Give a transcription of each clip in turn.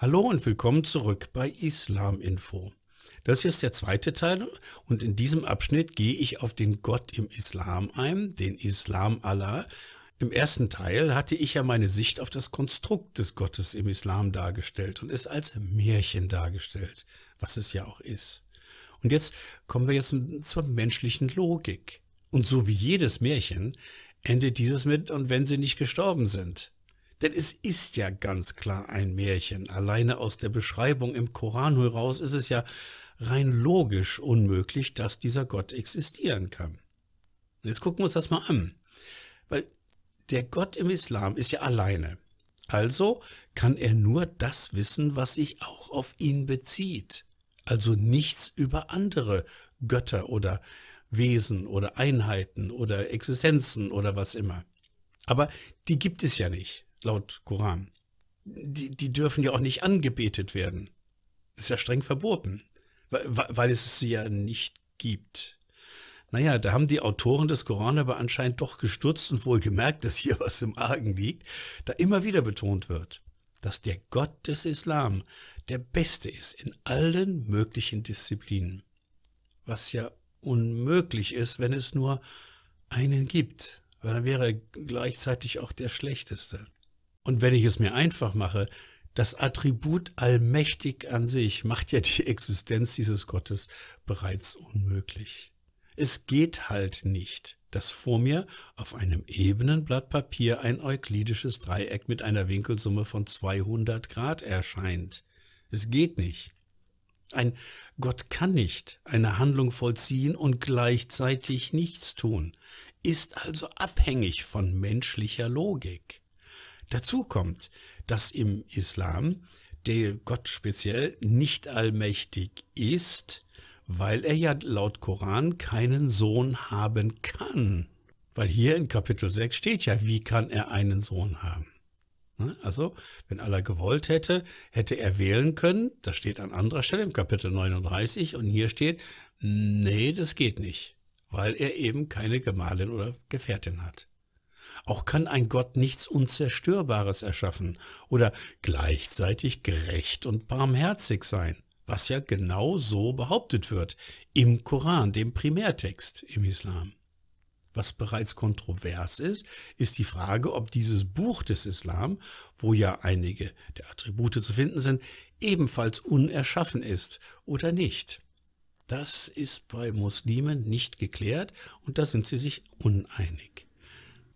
Hallo und willkommen zurück bei Islam Info. Das hier ist der zweite Teil und in diesem Abschnitt gehe ich auf den Gott im Islam ein, den Islam Allah. Im ersten Teil hatte ich ja meine Sicht auf das Konstrukt des Gottes im Islam dargestellt und es als Märchen dargestellt, was es ja auch ist. Und jetzt kommen wir jetzt zur menschlichen Logik. Und so wie jedes Märchen endet dieses mit, und wenn sie nicht gestorben sind. Denn es ist ja ganz klar ein Märchen. Alleine aus der Beschreibung im Koran heraus ist es ja rein logisch unmöglich, dass dieser Gott existieren kann. Jetzt gucken wir uns das mal an. Weil der Gott im Islam ist ja alleine. Also kann er nur das wissen, was sich auch auf ihn bezieht. Also nichts über andere Götter oder Wesen oder Einheiten oder Existenzen oder was immer. Aber die gibt es ja nicht laut Koran. Die, die dürfen ja auch nicht angebetet werden. Ist ja streng verboten, weil, weil es sie ja nicht gibt. Naja, da haben die Autoren des Koran aber anscheinend doch gestürzt und wohl gemerkt, dass hier was im Argen liegt, da immer wieder betont wird, dass der Gott des Islam der Beste ist in allen möglichen Disziplinen. Was ja unmöglich ist, wenn es nur einen gibt, weil dann wäre er gleichzeitig auch der Schlechteste. Und wenn ich es mir einfach mache, das Attribut allmächtig an sich macht ja die Existenz dieses Gottes bereits unmöglich. Es geht halt nicht, dass vor mir auf einem ebenen Blatt Papier ein euklidisches Dreieck mit einer Winkelsumme von 200 Grad erscheint. Es geht nicht. Ein Gott kann nicht eine Handlung vollziehen und gleichzeitig nichts tun, ist also abhängig von menschlicher Logik. Dazu kommt, dass im Islam der Gott speziell nicht allmächtig ist, weil er ja laut Koran keinen Sohn haben kann. Weil hier in Kapitel 6 steht ja, wie kann er einen Sohn haben? Ne? Also, wenn Allah gewollt hätte, hätte er wählen können. Das steht an anderer Stelle im Kapitel 39 und hier steht, nee, das geht nicht, weil er eben keine Gemahlin oder Gefährtin hat. Auch kann ein Gott nichts Unzerstörbares erschaffen oder gleichzeitig gerecht und barmherzig sein, was ja genau so behauptet wird im Koran, dem Primärtext im Islam. Was bereits kontrovers ist, ist die Frage, ob dieses Buch des Islam, wo ja einige der Attribute zu finden sind, ebenfalls unerschaffen ist oder nicht. Das ist bei Muslimen nicht geklärt und da sind sie sich uneinig.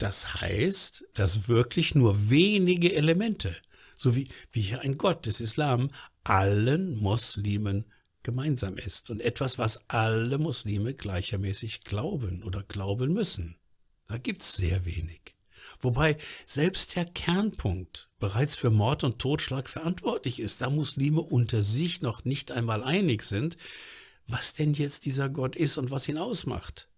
Das heißt, dass wirklich nur wenige Elemente, so wie, wie hier ein Gott des Islam, allen Moslimen gemeinsam ist und etwas, was alle Muslime gleichermäßig glauben oder glauben müssen. Da gibt's sehr wenig. Wobei selbst der Kernpunkt bereits für Mord und Totschlag verantwortlich ist, da Muslime unter sich noch nicht einmal einig sind, was denn jetzt dieser Gott ist und was ihn ausmacht.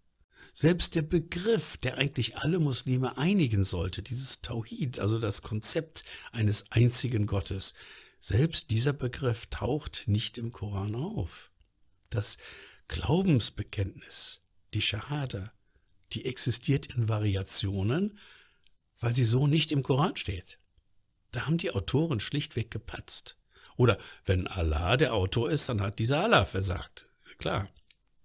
Selbst der Begriff, der eigentlich alle Muslime einigen sollte, dieses Tawhid, also das Konzept eines einzigen Gottes, selbst dieser Begriff taucht nicht im Koran auf. Das Glaubensbekenntnis, die Shahada, die existiert in Variationen, weil sie so nicht im Koran steht. Da haben die Autoren schlichtweg gepatzt. Oder wenn Allah der Autor ist, dann hat dieser Allah versagt. Klar.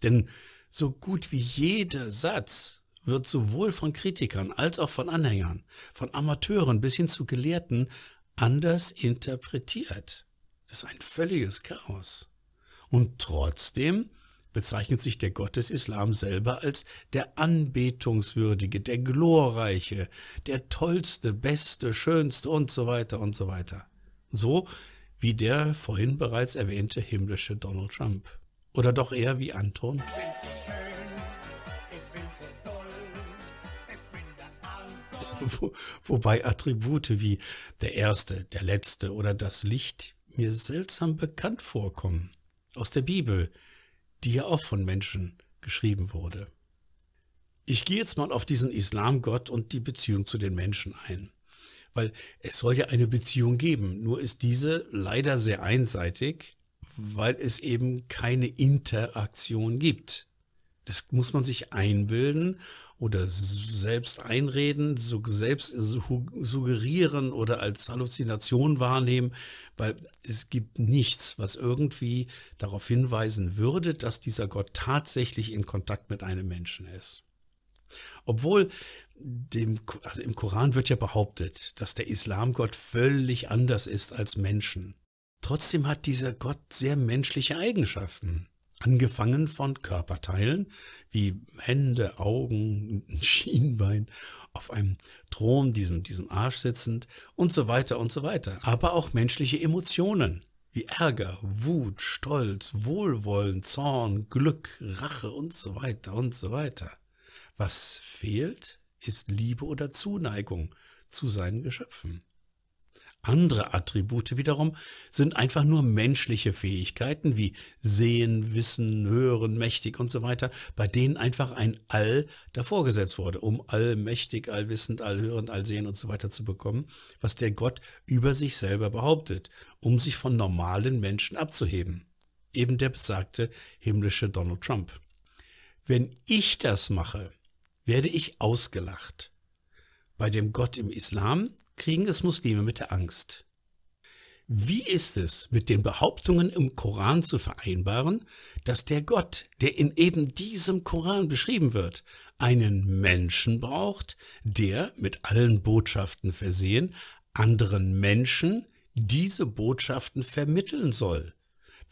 Denn so gut wie jeder Satz wird sowohl von Kritikern als auch von Anhängern, von Amateuren bis hin zu Gelehrten anders interpretiert. Das ist ein völliges Chaos. Und trotzdem bezeichnet sich der Gott des Islam selber als der Anbetungswürdige, der Glorreiche, der Tollste, Beste, Schönste und so weiter und so weiter. So wie der vorhin bereits erwähnte himmlische Donald Trump. Oder doch eher wie Anton? wobei Attribute wie der Erste, der Letzte oder das Licht mir seltsam bekannt vorkommen. Aus der Bibel, die ja auch von Menschen geschrieben wurde. Ich gehe jetzt mal auf diesen Islamgott und die Beziehung zu den Menschen ein. Weil es soll ja eine Beziehung geben, nur ist diese leider sehr einseitig, weil es eben keine Interaktion gibt. Das muss man sich einbilden oder selbst einreden, selbst suggerieren oder als Halluzination wahrnehmen, weil es gibt nichts, was irgendwie darauf hinweisen würde, dass dieser Gott tatsächlich in Kontakt mit einem Menschen ist. Obwohl dem, also im Koran wird ja behauptet, dass der Islamgott völlig anders ist als Menschen. Trotzdem hat dieser Gott sehr menschliche Eigenschaften. Angefangen von Körperteilen wie Hände, Augen, Schienbein, auf einem Thron, diesem, diesem Arsch sitzend und so weiter und so weiter. Aber auch menschliche Emotionen wie Ärger, Wut, Stolz, Wohlwollen, Zorn, Glück, Rache und so weiter und so weiter. Was fehlt, ist Liebe oder Zuneigung zu seinen Geschöpfen. Andere Attribute wiederum sind einfach nur menschliche Fähigkeiten wie Sehen, Wissen, Hören, Mächtig und so weiter, bei denen einfach ein All davor gesetzt wurde, um allmächtig, allwissend, allhörend, allsehend und so weiter zu bekommen, was der Gott über sich selber behauptet, um sich von normalen Menschen abzuheben. Eben der besagte himmlische Donald Trump. Wenn ich das mache, werde ich ausgelacht. Bei dem Gott im Islam kriegen es Muslime mit der Angst. Wie ist es mit den Behauptungen im Koran zu vereinbaren, dass der Gott, der in eben diesem Koran beschrieben wird, einen Menschen braucht, der mit allen Botschaften versehen anderen Menschen diese Botschaften vermitteln soll,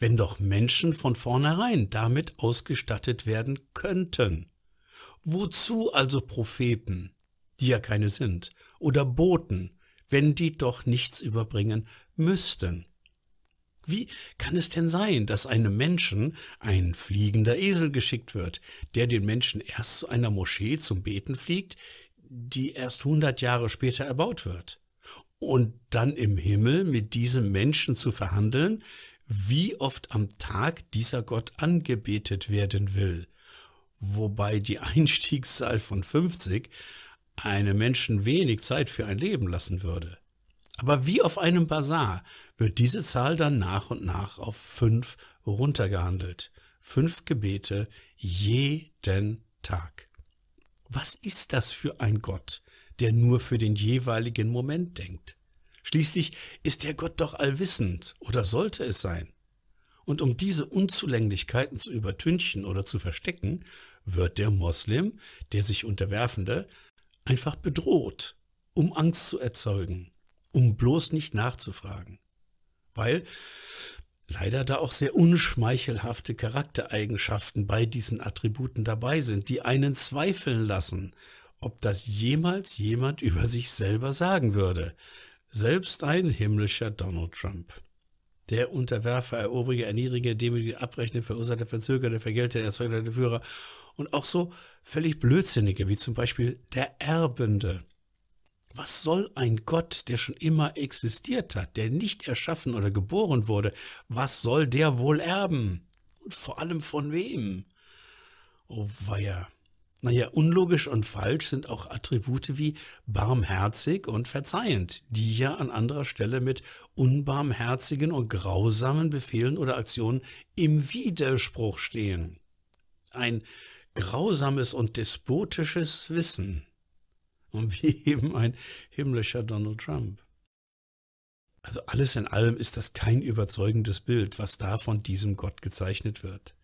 wenn doch Menschen von vornherein damit ausgestattet werden könnten? Wozu also Propheten, die ja keine sind, oder Boten, wenn die doch nichts überbringen müssten. Wie kann es denn sein, dass einem Menschen ein fliegender Esel geschickt wird, der den Menschen erst zu einer Moschee zum Beten fliegt, die erst 100 Jahre später erbaut wird? Und dann im Himmel mit diesem Menschen zu verhandeln, wie oft am Tag dieser Gott angebetet werden will wobei die Einstiegszahl von 50 einem Menschen wenig Zeit für ein Leben lassen würde. Aber wie auf einem Bazar wird diese Zahl dann nach und nach auf fünf runtergehandelt. Fünf Gebete jeden Tag. Was ist das für ein Gott, der nur für den jeweiligen Moment denkt? Schließlich ist der Gott doch allwissend oder sollte es sein. Und um diese Unzulänglichkeiten zu übertünchen oder zu verstecken, wird der Moslem, der sich Unterwerfende, einfach bedroht, um Angst zu erzeugen, um bloß nicht nachzufragen. Weil leider da auch sehr unschmeichelhafte Charaktereigenschaften bei diesen Attributen dabei sind, die einen zweifeln lassen, ob das jemals jemand über sich selber sagen würde. Selbst ein himmlischer Donald Trump. Der Unterwerfer, Eroberer, Erniedriger, Demütige, Abrechner, Verursacher, Verzögerer, Vergelter, Erzeuger, Führer und auch so völlig blödsinnige, wie zum Beispiel der Erbende. Was soll ein Gott, der schon immer existiert hat, der nicht erschaffen oder geboren wurde, was soll der wohl erben? Und vor allem von wem? Oh weia. Naja, unlogisch und falsch sind auch Attribute wie barmherzig und verzeihend, die ja an anderer Stelle mit unbarmherzigen und grausamen Befehlen oder Aktionen im Widerspruch stehen. Ein grausames und despotisches Wissen. Und wie eben ein himmlischer Donald Trump. Also alles in allem ist das kein überzeugendes Bild, was da von diesem Gott gezeichnet wird.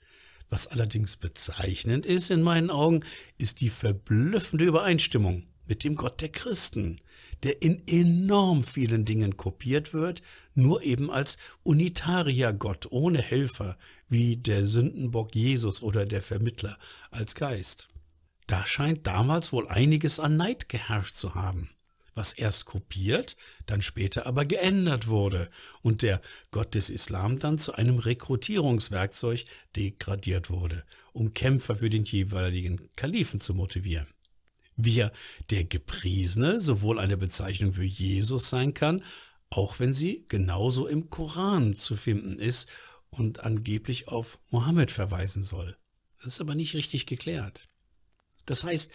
Was allerdings bezeichnend ist in meinen Augen, ist die verblüffende Übereinstimmung mit dem Gott der Christen, der in enorm vielen Dingen kopiert wird, nur eben als unitarier Gott ohne Helfer wie der Sündenbock Jesus oder der Vermittler als Geist. Da scheint damals wohl einiges an Neid geherrscht zu haben, was erst kopiert, dann später aber geändert wurde und der Gott des Islam dann zu einem Rekrutierungswerkzeug degradiert wurde, um Kämpfer für den jeweiligen Kalifen zu motivieren wie der Gepriesene sowohl eine Bezeichnung für Jesus sein kann, auch wenn sie genauso im Koran zu finden ist und angeblich auf Mohammed verweisen soll. Das ist aber nicht richtig geklärt. Das heißt,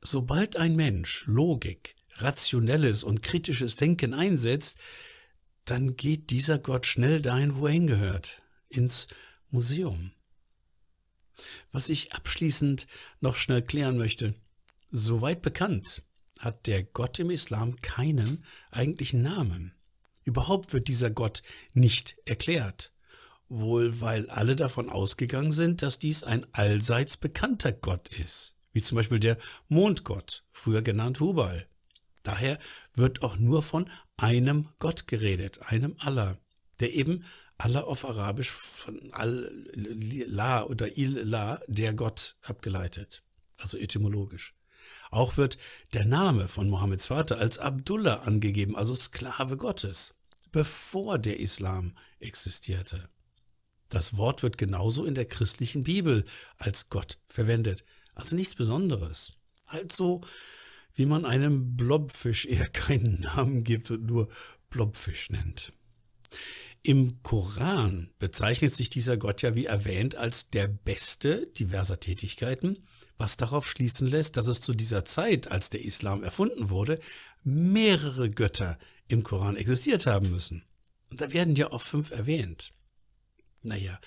sobald ein Mensch Logik, rationelles und kritisches Denken einsetzt, dann geht dieser Gott schnell dahin, wo er hingehört, ins Museum. Was ich abschließend noch schnell klären möchte, Soweit bekannt hat der Gott im Islam keinen eigentlichen Namen. Überhaupt wird dieser Gott nicht erklärt. Wohl weil alle davon ausgegangen sind, dass dies ein allseits bekannter Gott ist, wie zum Beispiel der Mondgott, früher genannt Hubal. Daher wird auch nur von einem Gott geredet, einem Allah, der eben Allah auf Arabisch von Allah oder Ilah, der Gott, abgeleitet, also etymologisch. Auch wird der Name von Mohammeds Vater als Abdullah angegeben, also Sklave Gottes, bevor der Islam existierte. Das Wort wird genauso in der christlichen Bibel als Gott verwendet, also nichts Besonderes. Halt so, wie man einem Blobfisch eher keinen Namen gibt und nur Blobfisch nennt. Im Koran bezeichnet sich dieser Gott ja, wie erwähnt, als der Beste diverser Tätigkeiten was darauf schließen lässt, dass es zu dieser Zeit, als der Islam erfunden wurde, mehrere Götter im Koran existiert haben müssen. Und da werden ja auch fünf erwähnt. Naja,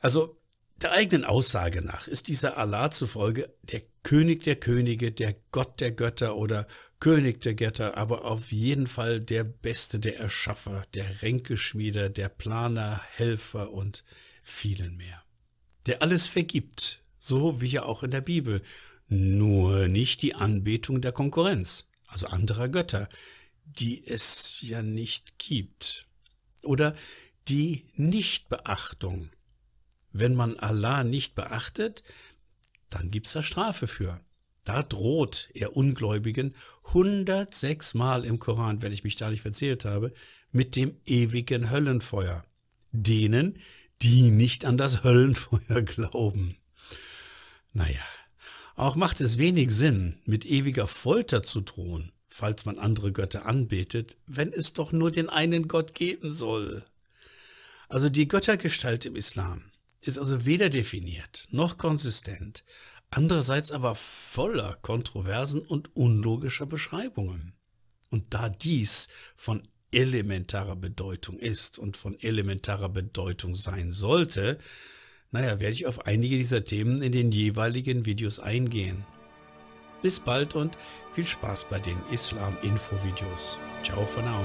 also der eigenen Aussage nach ist dieser Allah zufolge der König der Könige, der Gott der Götter oder König der Götter, aber auf jeden Fall der Beste, der Erschaffer, der Ränkeschmieder, der Planer, Helfer und vielen mehr. Der alles vergibt, so wie ja auch in der Bibel, nur nicht die Anbetung der Konkurrenz, also anderer Götter, die es ja nicht gibt. Oder die Nichtbeachtung. Wenn man Allah nicht beachtet, dann gibt's da Strafe für. Da droht er Ungläubigen 106 Mal im Koran, wenn ich mich da nicht verzählt habe, mit dem ewigen Höllenfeuer. Denen, die nicht an das Höllenfeuer glauben. Naja, auch macht es wenig Sinn, mit ewiger Folter zu drohen, falls man andere Götter anbetet, wenn es doch nur den einen Gott geben soll. Also die Göttergestalt im Islam ist also weder definiert noch konsistent, andererseits aber voller Kontroversen und unlogischer Beschreibungen. Und da dies von elementarer Bedeutung ist und von elementarer Bedeutung sein sollte, naja, werde ich auf einige dieser Themen in den jeweiligen Videos eingehen. Bis bald und viel Spaß bei den Islam-Info-Videos. Ciao for now.